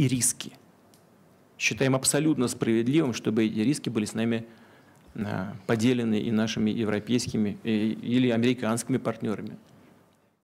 и риски. Считаем абсолютно справедливым, чтобы эти риски были с нами а, поделены и нашими европейскими или американскими партнерами.